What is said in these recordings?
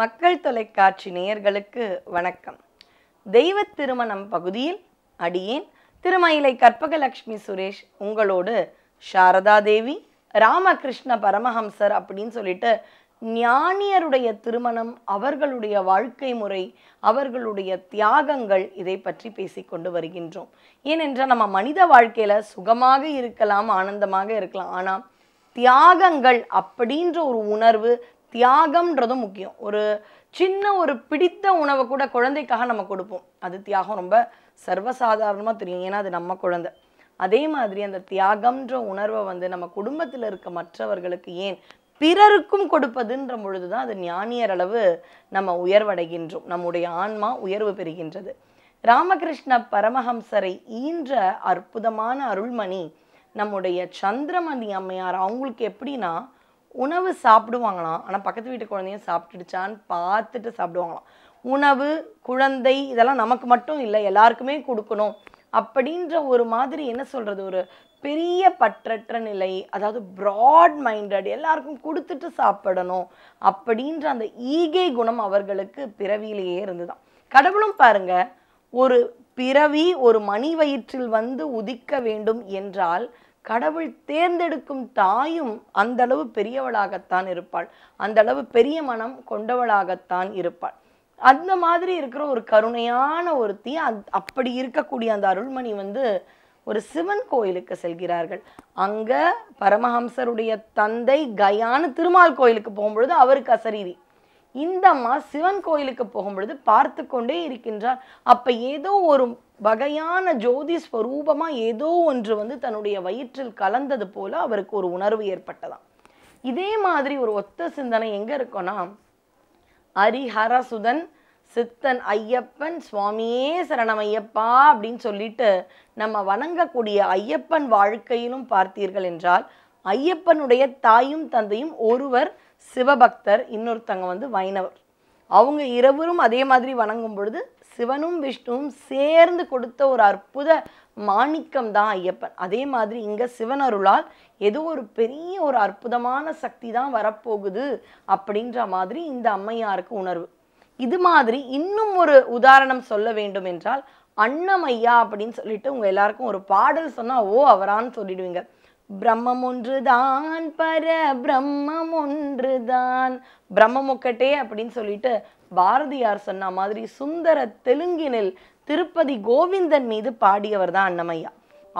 மக்கள் தொலைக்காட்சி நேயர்களுக்கு வணக்கம் தெய்வ திருமணம் பகுதியில் அடியேன் திருமயிலை கற்பகலட்சுமி சுரேஷ் உங்களோடு சாரதா தேவி ராமகிருஷ்ண பரமஹம்சர் அப்படின்னு சொல்லிட்டு ஞானியருடைய திருமணம் அவர்களுடைய வாழ்க்கை முறை அவர்களுடைய தியாகங்கள் இதை பற்றி பேசிக்கொண்டு வருகின்றோம் ஏனென்றால் நம்ம மனித வாழ்க்கையில் சுகமாக இருக்கலாம் ஆனந்தமாக இருக்கலாம் ஆனால் தியாகங்கள் அப்படின்ற ஒரு உணர்வு தியாகம்ன்றதும் முக்கியம் ஒரு சின்ன ஒரு பிடித்த உணவை கூட குழந்தைக்காக நம்ம கொடுப்போம் அது தியாகம் ரொம்ப சர்வசாதாரணமாக தெரியும் ஏன்னா அது நம்ம குழந்தை அதே மாதிரி அந்த தியாகம்ன்ற உணர்வை வந்து நம்ம குடும்பத்தில் இருக்க மற்றவர்களுக்கு ஏன் பிறருக்கும் கொடுப்பதுன்ற பொழுது தான் அது ஞானியர் அளவு நம்ம உயர்வடைகின்றோம் நம்முடைய ஆன்மா உயர்வு பெறுகின்றது ராமகிருஷ்ண பரமஹம்சரை ஈன்ற அற்புதமான அருள்மணி நம்முடைய சந்திரமணி அம்மையார் அவங்களுக்கு எப்படின்னா உணவு சாப்பிடுவாங்களாம் ஆனால் பக்கத்து வீட்டு குழந்தையும் சாப்பிட்டுடுச்சான்னு பார்த்துட்டு சாப்பிடுவாங்களாம் உணவு குழந்தை இதெல்லாம் நமக்கு மட்டும் இல்லை எல்லாருக்குமே கொடுக்கணும் அப்படின்ற ஒரு மாதிரி என்ன சொல்கிறது ஒரு பெரிய பற்றற்ற நிலை அதாவது ப்ராட் மைண்டட் எல்லாருக்கும் கொடுத்துட்டு சாப்பிடணும் அப்படின்ற அந்த ஈகை குணம் அவர்களுக்கு பிறவியிலேயே இருந்துதான் கடவுளும் பாருங்க ஒரு பிறவி ஒரு மணி வயிற்றில் வந்து உதிக்க வேண்டும் என்றால் கடவுள் தேர்ந்தெடுக்கும் தாயும் அந்த அளவு பெரியவளாகத்தான் இருப்பாள் அந்த அளவு பெரிய மனம் கொண்டவளாகத்தான் இருப்பாள் அந்த மாதிரி இருக்கிற ஒரு கருணையான ஒருத்தி அத் அப்படி இருக்கக்கூடிய அந்த அருள்மணி வந்து ஒரு சிவன் கோயிலுக்கு செல்கிறார்கள் அங்கே பரமஹம்சருடைய தந்தை கயான்னு திருமால் கோயிலுக்கு போகும்பொழுது அவருக்கு அசரீரி இந்த அம்மா சிவன் கோயிலுக்கு போகும் பொழுது பார்த்து கொண்டே இருக்கின்றார் அப்போ ஏதோ ஒரு வகையான ஜோதி ஸ்வரூபமாக ஏதோ ஒன்று வந்து தன்னுடைய வயிற்றில் கலந்தது போல அவருக்கு ஒரு உணர்வு ஏற்பட்டதாம் இதே மாதிரி ஒரு ஒத்த சிந்தனை எங்கே இருக்கோன்னா ஹரசுதன் சித்தன் ஐயப்பன் சுவாமியே சரணம் ஐயப்பா அப்படின்னு சொல்லிட்டு நம்ம வணங்கக்கூடிய ஐயப்பன் வாழ்க்கையிலும் பார்த்தீர்கள் என்றால் ஐயப்பனுடைய தாயும் தந்தையும் ஒருவர் சிவபக்தர் இன்னொருத்தங்க வந்து வைணவர் அவங்க இரவரும் அதே மாதிரி வணங்கும் பொழுது சிவனும் விஷ்ணுவும் சேர்ந்து கொடுத்த ஒரு அற்புத மாணிக்கம் தான் ஐயப்பன் அதே மாதிரி இங்கே சிவனருளால் ஏதோ ஒரு பெரிய ஒரு அற்புதமான சக்தி தான் வரப்போகுது அப்படின்ற மாதிரி இந்த அம்மையாருக்கு உணர்வு இது மாதிரி இன்னும் ஒரு உதாரணம் சொல்ல வேண்டும் என்றால் அன்னமையா அப்படின்னு சொல்லிட்டு உங்கள் எல்லாருக்கும் ஒரு பாடல் சொன்னால் ஓ அவரான்னு சொல்லிடுவீங்க பிரம்மம் ஒன்றுதான் பர பிரம்மம் பிரம்மம் பிரம்மமொக்கட்டே அப்படின்னு சொல்லிட்டு பாரதியார் சொன்ன மாதிரி சுந்தர தெலுங்கினில் திருப்பதி கோவிந்தன் மீது பாடியவர் தான் அன்னமையா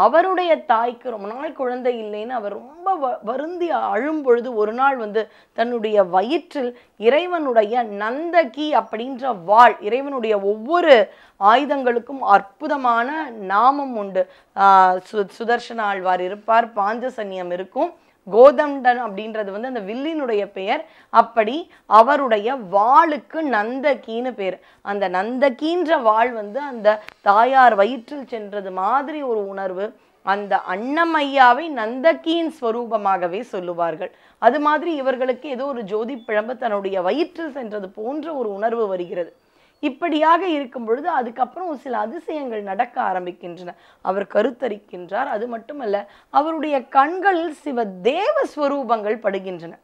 அவருடைய தாய்க்கு ரொம்ப நாள் குழந்தை இல்லைன்னு அவர் ரொம்ப வருந்தி அழும்பொழுது ஒரு நாள் வந்து தன்னுடைய வயிற்றில் இறைவனுடைய நந்தகி அப்படின்ற வாள் இறைவனுடைய ஒவ்வொரு ஆயுதங்களுக்கும் அற்புதமான நாமம் உண்டு சுதர்சன ஆழ்வார் இருப்பார் பாஞ்சசன்யம் இருக்கும் கோதண்டன் அப்படின்றது வந்து அந்த வில்லினுடைய பெயர் அப்படி அவருடைய வாளுக்கு நந்தகின்னு பேர் அந்த நந்தகின்ற வாள் வந்து அந்த தாயார் வயிற்றில் சென்றது மாதிரி ஒரு உணர்வு அந்த அன்னமையாவை நந்தகியின் ஸ்வரூபமாகவே சொல்லுவார்கள் அது மாதிரி இவர்களுக்கு ஏதோ ஒரு ஜோதி பிழம்பு தன்னுடைய வயிற்றில் சென்றது போன்ற ஒரு உணர்வு வருகிறது இப்படியாக இருக்கும் பொழுது அதுக்கப்புறம் சில அதிசயங்கள் நடக்க ஆரம்பிக்கின்றன அவர் கருத்தரிக்கின்றார் அது மட்டுமல்ல அவருடைய கண்களில் சிவ தேவ ஸ்வரூபங்கள் படுகின்றன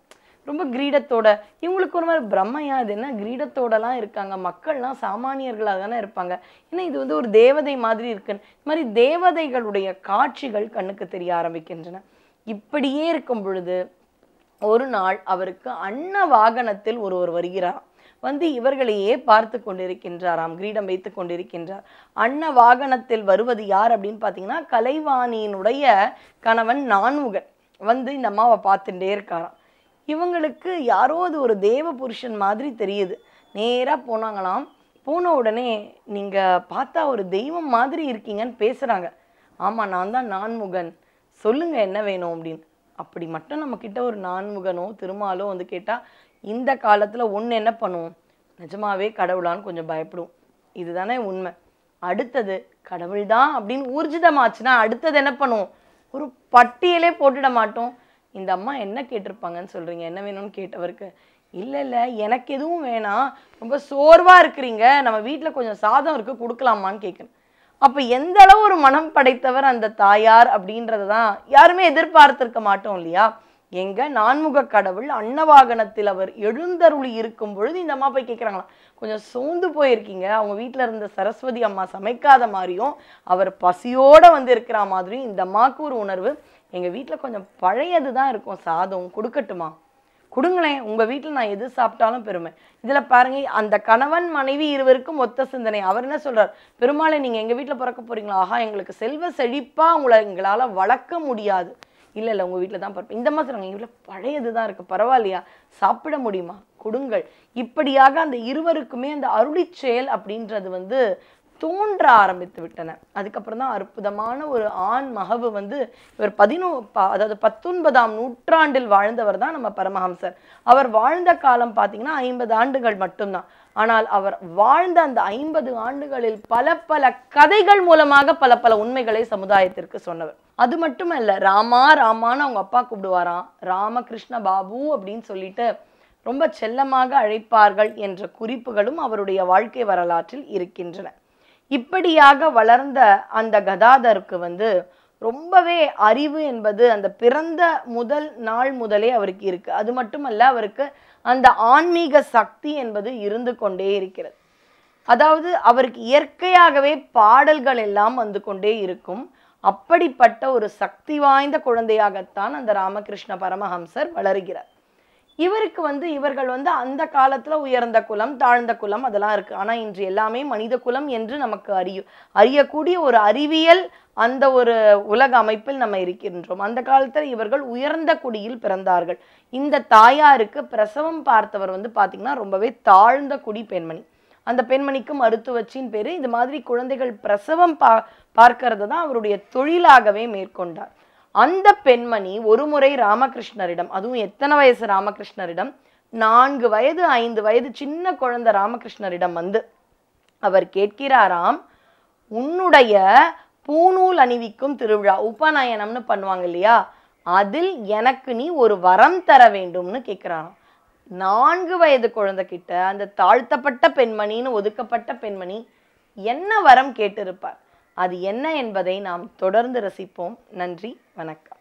ரொம்ப கிரீடத்தோட இவங்களுக்கு ஒரு மாதிரி பிரம்மையா அது என்ன கிரீடத்தோடலாம் இருக்காங்க மக்கள்லாம் சாமானியர்களாக தானே இருப்பாங்க ஏன்னா இது வந்து ஒரு தேவதை மாதிரி இருக்குன்னு இது மாதிரி தேவதைகளுடைய காட்சிகள் கண்ணுக்கு தெரிய ஆரம்பிக்கின்றன இப்படியே இருக்கும் பொழுது ஒரு நாள் அவருக்கு அன்ன வாகனத்தில் ஒருவர் வருகிறார் வந்து இவர்களையே பார்த்து கொண்டிருக்கின்றாராம் கிரீடம் வைத்து கொண்டிருக்கின்றார் அன்ன வாகனத்தில் வருவது யார் அப்படின்னு பார்த்தீங்கன்னா கலைவாணியினுடைய கணவன் நான்முகன் வந்து இந்த அம்மாவை பார்த்துட்டே இருக்காராம் இவங்களுக்கு யாரோ அது ஒரு தேவ புருஷன் மாதிரி தெரியுது நேராக போனாங்களாம் போன உடனே நீங்கள் பார்த்தா ஒரு தெய்வம் மாதிரி இருக்கீங்கன்னு பேசுகிறாங்க ஆமாம் நான் தான் நான்முகன் சொல்லுங்கள் என்ன வேணும் அப்படின்னு அப்படி மட்டும் நம்மக்கிட்ட ஒரு நான்முகனோ திருமாலோ வந்து கேட்டால் இந்த காலத்தில் ஒன்று என்ன பண்ணுவோம் நிஜமாவே கடவுளான்னு கொஞ்சம் பயப்படுவோம் இதுதானே உண்மை அடுத்தது கடவுள் தான் அப்படின்னு ஊர்ஜிதமாச்சுன்னா அடுத்தது என்ன பண்ணுவோம் ஒரு பட்டியலே போட்டுட மாட்டோம் இந்த அம்மா என்ன கேட்டிருப்பாங்கன்னு சொல்கிறீங்க என்ன வேணும்னு கேட்டவருக்கு இல்லை இல்லை எனக்கு எதுவும் வேணாம் ரொம்ப சோர்வாக இருக்கிறீங்க நம்ம வீட்டில் கொஞ்சம் சாதம் இருக்குது கொடுக்கலாமான்னு கேட்கணும் அப்போ எந்த அளவு ஒரு மனம் படைத்தவர் அந்த தாயார் அப்படின்றத தான் யாருமே எதிர்பார்த்துருக்க மாட்டோம் இல்லையா எங்க நான்முக கடவுள் அன்னவாகனத்தில் அவர் எழுந்தருளி இருக்கும் பொழுது இந்த அம்மா போய் கேட்குறாங்களாம் கொஞ்சம் சோந்து போயிருக்கீங்க அவங்க வீட்டில் இருந்த சரஸ்வதி அம்மா சமைக்காத மாதிரியும் அவர் பசியோடு வந்து இருக்கிற மாதிரியும் இந்த அம்மாவுக்கு ஒரு உணர்வு எங்கள் வீட்டில் கொஞ்சம் பழையது தான் இருக்கும் சாதம் கொடுக்கட்டுமா கொடுங்களேன் உங்கள் வீட்டில் நான் எது சாப்பிட்டாலும் பெருமை இதில் பாருங்க அந்த கணவன் மனைவி இருவருக்கும் ஒத்த சிந்தனை அவர் என்ன சொல்கிறார் பெருமாளை நீங்கள் எங்கள் வீட்டில் பிறக்க போகிறீங்களா ஆஹா எங்களுக்கு செல்வ செழிப்பாக உங்களை எங்களால் வளர்க்க முடியாது இல்லை இல்லை உங்கள் வீட்டில் தான் பார்ப்பேன் இந்த மாதிரி சொல்கிறாங்க இவ்வளோ பழையது தான் இருக்குது பரவாயில்லையா சாப்பிட முடியுமா கொடுங்கள் இப்படியாக அந்த இருவருக்குமே அந்த அருளி செயல் அப்படின்றது வந்து தோன்ற ஆரம்பித்து விட்டன அதுக்கப்புறம் தான் அற்புதமான ஒரு ஆண் மகவு வந்து இவர் பதினோ அதாவது பத்தொன்பதாம் நூற்றாண்டில் வாழ்ந்தவர் தான் நம்ம பரமஹம்சர் அவர் வாழ்ந்த காலம் பார்த்தீங்கன்னா ஐம்பது ஆண்டுகள் மட்டும்தான் ஆனால் அவர் வாழ்ந்த அந்த ஐம்பது ஆண்டுகளில் பல பல கதைகள் மூலமாக பல பல உண்மைகளை சமுதாயத்திற்கு சொன்னவர் அது மட்டும் இல்லை ராமா ராமான்னு அவங்க அப்பா கூப்பிடுவாராம் ராமகிருஷ்ண பாபு அப்படின்னு சொல்லிட்டு ரொம்ப செல்லமாக அழைப்பார்கள் என்ற குறிப்புகளும் அவருடைய வாழ்க்கை வரலாற்றில் இருக்கின்றன இப்படியாக வளர்ந்த அந்த கதாதருக்கு வந்து ரொம்பவே அறிவு என்பது அந்த பிறந்த முதல் நாள் முதலே அவருக்கு இருக்கு அது மட்டுமல்ல அவருக்கு அந்த ஆன்மீக சக்தி என்பது இருந்து கொண்டே இருக்கிறது அதாவது அவருக்கு இயற்கையாகவே பாடல்கள் எல்லாம் வந்து கொண்டே இருக்கும் அப்படிப்பட்ட ஒரு சக்தி வாய்ந்த குழந்தையாகத்தான் அந்த ராமகிருஷ்ண பரமஹம்சர் வளர்கிறார் இவருக்கு வந்து இவர்கள் வந்து அந்த காலத்தில் உயர்ந்த குலம் தாழ்ந்த குலம் அதெல்லாம் இருக்கு ஆனால் இன்று எல்லாமே மனித குலம் என்று நமக்கு அறிய அறியக்கூடிய ஒரு அறிவியல் அந்த ஒரு உலக அமைப்பில் நம்ம இருக்கின்றோம் அந்த காலத்தில் இவர்கள் உயர்ந்த குடியில் பிறந்தார்கள் இந்த தாயாருக்கு பிரசவம் பார்த்தவர் வந்து பார்த்தீங்கன்னா ரொம்பவே தாழ்ந்த குடி பெண்மணி அந்த பெண்மணிக்கு மருத்துவச்சின் பேர் இது மாதிரி குழந்தைகள் பிரசவம் பா பார்க்கறத தான் அவருடைய தொழிலாகவே மேற்கொண்டார் அந்த பெண்மணி ஒரு முறை ராமகிருஷ்ணரிடம் அதுவும் எத்தனை வயசு ராமகிருஷ்ணரிடம் நான்கு வயது ஐந்து வயது சின்ன குழந்தை ராமகிருஷ்ணரிடம் வந்து அவர் கேட்கிறாராம் உன்னுடைய பூநூல் அணிவிக்கும் திருவிழா உபநயனம்னு பண்ணுவாங்க இல்லையா அதில் எனக்கு நீ ஒரு வரம் தர வேண்டும்னு கேட்குறாராம் நான்கு வயது குழந்தைகிட்ட அந்த தாழ்த்தப்பட்ட பெண்மணின்னு ஒதுக்கப்பட்ட பெண்மணி என்ன வரம் கேட்டிருப்பார் அது என்ன என்பதை நாம் தொடர்ந்து ரசிப்போம் நன்றி வணக்கம்